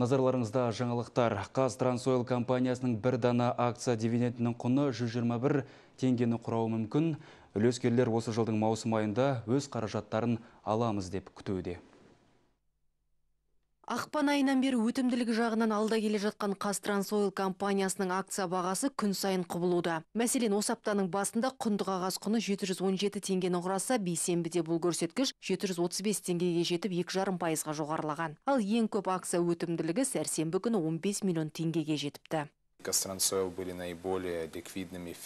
Назарларыңызда жаңалықтар. Қаз Трансойл компаниясының бір дана акция дивидендінің құны 121 теңгені құрауы мүмкін. Үлескерлер осы жылдың маусым айында өз қаражаттарын аламыз деп күтуде. Ақпан айынан бері өтімділік жағынан алда келе жатқан Қазтрансойл компаниясының акция бағасы күн сайын құбылуда. Мәселен, осы аптаның басында құнды қағаз құны 717 теңгені құраса, бейсенбіде бұл көрсеткіш 735 теңгеге жетіп 2,5 пайызға жоғарылаған. Ал ең көп акция өтімділігі сәрсенбі күні 15 миллион теңгеге жетіпті. Қазтрансойл были наиболее ликвидными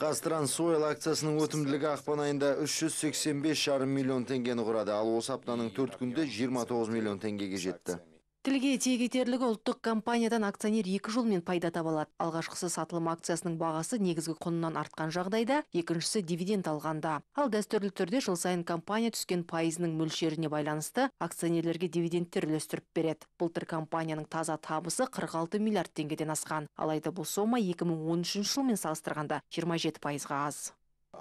қазтрансойл акциясының өтімділігі ақпан айында 385 жарым миллион теңгені құрады ал осы аптаның төрт күнде 29 миллион теңгеге жетті Тілге тегетерлігі ұлттық компаниядан акционер екі жолмен пайда таба Алғашқысы сатылым акциясының бағасы негізгі құнынан артқан жағдайда, екіншісі дивиденд алғанда. Ал дәстүрлі түрде жыл сайын компания түскен пайызының мөлшеріне байланысты акционерлерге дивидендтер үлестіріп береді. Былтыр компанияның таза табысы 46 миллиард теңгеден асқан. Алайда бұл сома 2013 жылмен салыстырғанда 27 пайызға аз.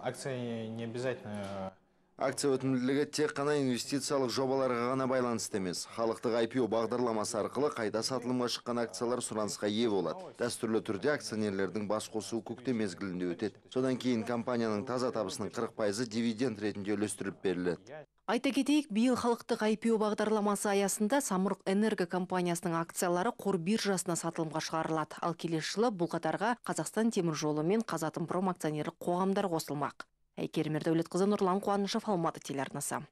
Акция не обязательно акция өтімділігі тек қана инвестициялық жобаларға ғана байланысты емес халықтық IPO бағдарламасы арқылы қайта сатылымға шыққан акциялар сұранысқа ие болады дәстүрлі түрде акционерлердің бас қосуы көктем мезгілінде өтеді содан кейін компанияның таза табысының 40 пайызы дивиденд ретінде үлестіріліп беріледі Айта кетейік, биыл халықтық IPO бағдарламасы аясында Самұрық энерго компаниясының акциялары қор биржасына сатылымға шығарылады. Ал келесі жылы бұл қатарға Қазақстан темір жолы мен Қазатомпром акционерлік қоғамдар қосылмақ. Әйкерім Ердәулетқызы Нұрлан Қуанышев Алматы телеарнасы